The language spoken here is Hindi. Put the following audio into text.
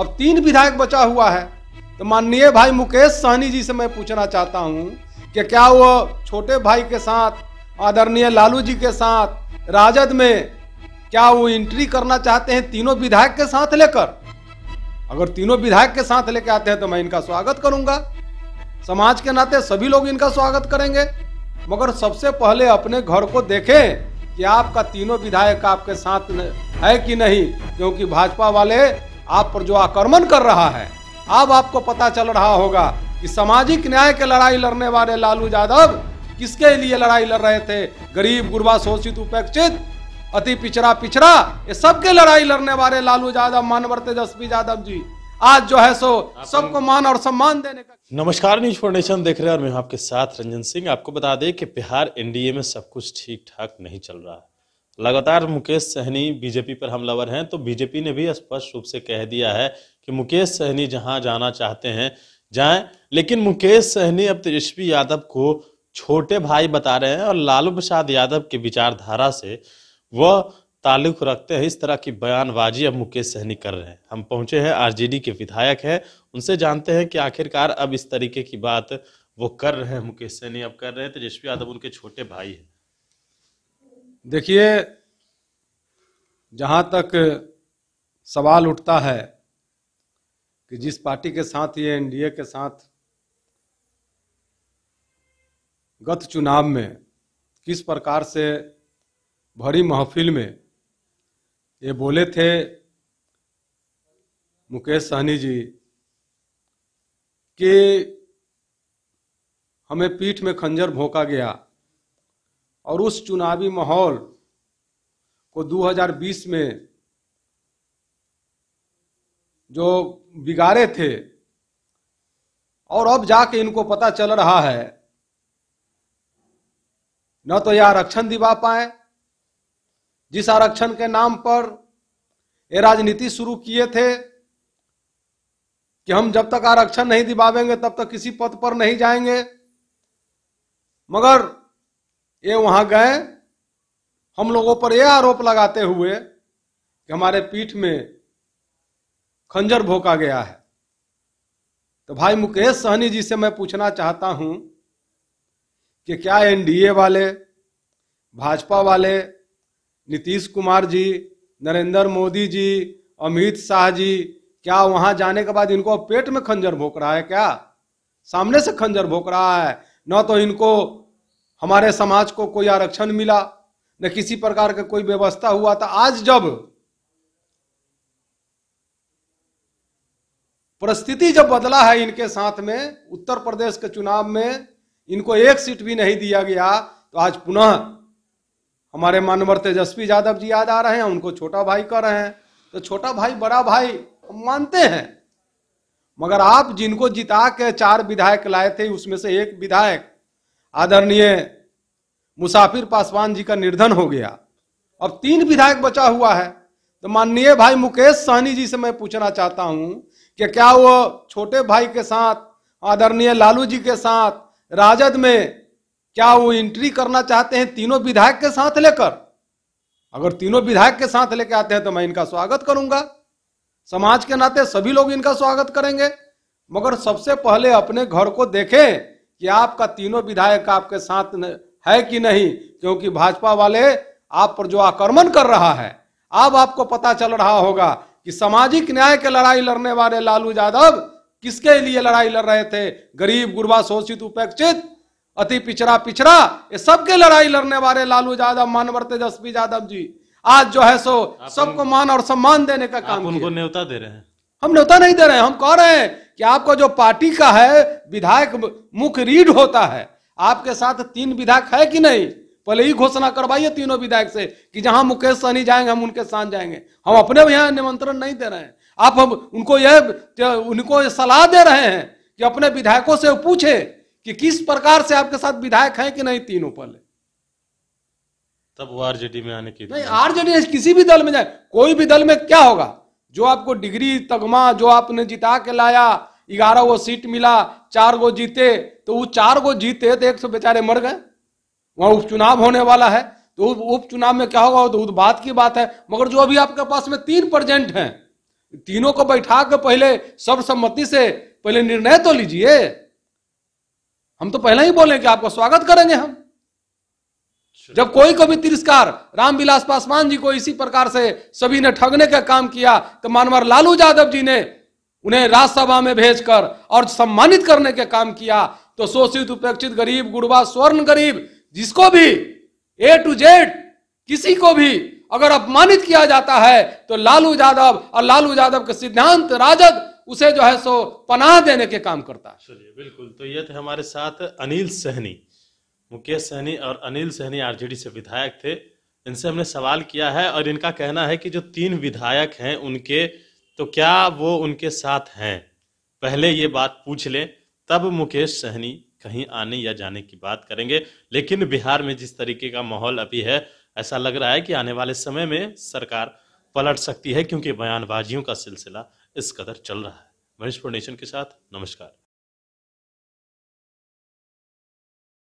अब तीन विधायक बचा हुआ है तो माननीय भाई मुकेश सहनी जी से मैं पूछना चाहता हूँ कि क्या वो छोटे भाई के साथ आदरणीय लालू जी के साथ राजद में क्या वो एंट्री करना चाहते हैं तीनों विधायक के साथ लेकर अगर तीनों विधायक के साथ लेकर आते हैं तो मैं इनका स्वागत करूंगा समाज के नाते सभी लोग इनका स्वागत करेंगे मगर सबसे पहले अपने घर को देखें कि आपका तीनों विधायक आपके साथ है कि नहीं क्योंकि भाजपा वाले आप पर जो आक्रमण कर रहा है अब आपको पता चल रहा होगा कि सामाजिक न्याय के लड़ाई लड़ने वाले लालू यादव किसके लिए लड़ाई लड़ रहे थे गरीब गुरबा शोषित उपेक्षित अति पिछड़ा पिछड़ा ये सबके लड़ाई लड़ने वाले लालू यादव मानवर तेजस्वी यादव जी आज जो है सो सबको मान और सम्मान देने का नमस्कार न्यूज फाउंडेशन देख रहे हैं और मैं आपके साथ रंजन सिंह आपको बता दें कि बिहार एनडीए में सब कुछ ठीक ठाक नहीं चल रहा है लगातार मुकेश सहनी बीजेपी पर हमलावर हैं तो बीजेपी ने भी स्पष्ट रूप से कह दिया है कि मुकेश सहनी जहां जाना चाहते हैं जाएं लेकिन मुकेश सहनी अब तेजस्वी यादव को छोटे भाई बता रहे हैं और लालू प्रसाद यादव की विचारधारा से वह ताल्लुक रखते हैं इस तरह की बयानबाजी अब मुकेश सहनी कर रहे हैं हम पहुंचे हैं आरजेडी के विधायक हैं उनसे जानते हैं कि आखिरकार अब इस तरीके की बात वो कर रहे हैं मुकेश सहनी अब कर रहे हैं तेजस्वी यादव उनके छोटे भाई हैं देखिए जहाँ तक सवाल उठता है कि जिस पार्टी के साथ ये एनडीए के साथ गत चुनाव में किस प्रकार से भरी महफिल में ये बोले थे मुकेश सहनी जी कि हमें पीठ में खंजर भोंका गया और उस चुनावी माहौल को 2020 में जो बिगाड़े थे और अब जाके इनको पता चल रहा है न तो यह आरक्षण दिवा पाए जिस आरक्षण के नाम पर ये राजनीति शुरू किए थे कि हम जब तक आरक्षण नहीं दिवावेंगे तब तक किसी पद पर नहीं जाएंगे मगर ये वहां गए हम लोगों पर यह आरोप लगाते हुए कि हमारे पीठ में खंजर भोका गया है तो भाई मुकेश सहनी जी से मैं पूछना चाहता हूं कि क्या एनडीए वाले भाजपा वाले नीतीश कुमार जी नरेंद्र मोदी जी अमित शाह जी क्या वहां जाने के बाद इनको पेट में खंजर भोक रहा है क्या सामने से खंजर भोक रहा है न तो इनको हमारे समाज को कोई आरक्षण मिला न किसी प्रकार का कोई व्यवस्था हुआ था तो आज जब परिस्थिति जब बदला है इनके साथ में उत्तर प्रदेश के चुनाव में इनको एक सीट भी नहीं दिया गया तो आज पुनः हमारे मानवर तेजस्वी यादव जी याद आ रहे हैं उनको छोटा भाई कह रहे हैं तो छोटा भाई बड़ा भाई हम मानते हैं मगर आप जिनको जिता के चार विधायक लाए थे उसमें से एक विधायक आदरणीय मुसाफिर पासवान जी का निर्धन हो गया अब तीन विधायक बचा हुआ है तो माननीय भाई मुकेश सहनी जी से मैं पूछना चाहता हूं कि क्या वो छोटे भाई के साथ आदरणीय लालू जी के साथ राजद में क्या वो एंट्री करना चाहते हैं तीनों विधायक के साथ लेकर अगर तीनों विधायक के साथ लेके आते हैं तो मैं इनका स्वागत करूंगा समाज के नाते सभी लोग इनका स्वागत करेंगे मगर सबसे पहले अपने घर को देखें कि आपका तीनों विधायक आपके साथ है कि नहीं क्योंकि भाजपा वाले आप पर जो आक्रमण कर रहा है अब आपको पता चल रहा होगा कि सामाजिक न्याय के लड़ाई लड़ने वाले लालू यादव किसके लिए लड़ाई लड़ रहे थे गरीब गुरबा शोषित उपेक्षित अति पिछड़ा पिछड़ा ये सबके लड़ाई लड़ने वाले लालू यादव मानवर तेजस्वी यादव जी आज जो है सो सबको मान और सम्मान देने का काम उनको न्योता दे रहे हैं हम न्योता नहीं दे रहे हैं हम कह रहे हैं कि आपका जो पार्टी का है विधायक मुख्य रीड होता है आपके साथ तीन विधायक है कि नहीं पहले ही घोषणा करवाइए तीनों विधायक से कि जहां मुकेश सहनी जाएंगे हम उनके साथ जाएंगे हम अपने यहां निमंत्रण नहीं दे रहे हैं आप हम उनको यह उनको सलाह दे रहे हैं कि अपने विधायकों से पूछे कि किस प्रकार से आपके साथ विधायक हैं कि नहीं तीनों पहले तब वो आरजेडी में आने की नहीं आरजेडी किसी भी दल में जाए कोई भी दल में क्या होगा जो आपको डिग्री तगमा जो आपने जिता के लाया ग्यारह गो सीट मिला चार गो जीते तो वो चार गो जीते तो एक सौ बेचारे मर गए वहां उपचुनाव होने वाला है तो उपचुनाव में क्या होगा तो बात की बात है मगर जो अभी आपके पास में तीन प्रजेंट हैं तीनों को बैठा के पहले सर्वसम्मति से पहले निर्णय तो लीजिए हम तो पहले ही बोले कि आपका स्वागत करेंगे हम जब कोई को भी तिरस्कार रामविलास पासवान जी को इसी प्रकार से सभी ने ठगने का काम किया तो मानवर लालू यादव जी ने उन्हें राज्यसभा में भेजकर और सम्मानित करने के काम किया तो शोषित उपेक्षित गरीब गुड़वा स्वर्ण गरीब जिसको भी ए टू जेड किसी को भी अगर अपमानित किया जाता है तो लालू यादव और लालू यादव के सिद्धांत राजद उसे जो है सो पनाह देने के काम करता है चलिए बिल्कुल तो ये थे हमारे साथ अनिल सहनी मुकेश सहनी और अनिल सहनी आरजेडी से विधायक थे इनसे हमने सवाल किया है और इनका कहना है कि जो तीन विधायक हैं उनके तो क्या वो उनके साथ हैं पहले ये बात पूछ लें तब मुकेश सहनी कहीं आने या जाने की बात करेंगे लेकिन बिहार में जिस तरीके का माहौल अभी है ऐसा लग रहा है कि आने वाले समय में सरकार पलट सकती है क्योंकि बयानबाजियों का सिलसिला इस कदर चल रहा है मनीषपुर फाउंडेशन के साथ नमस्कार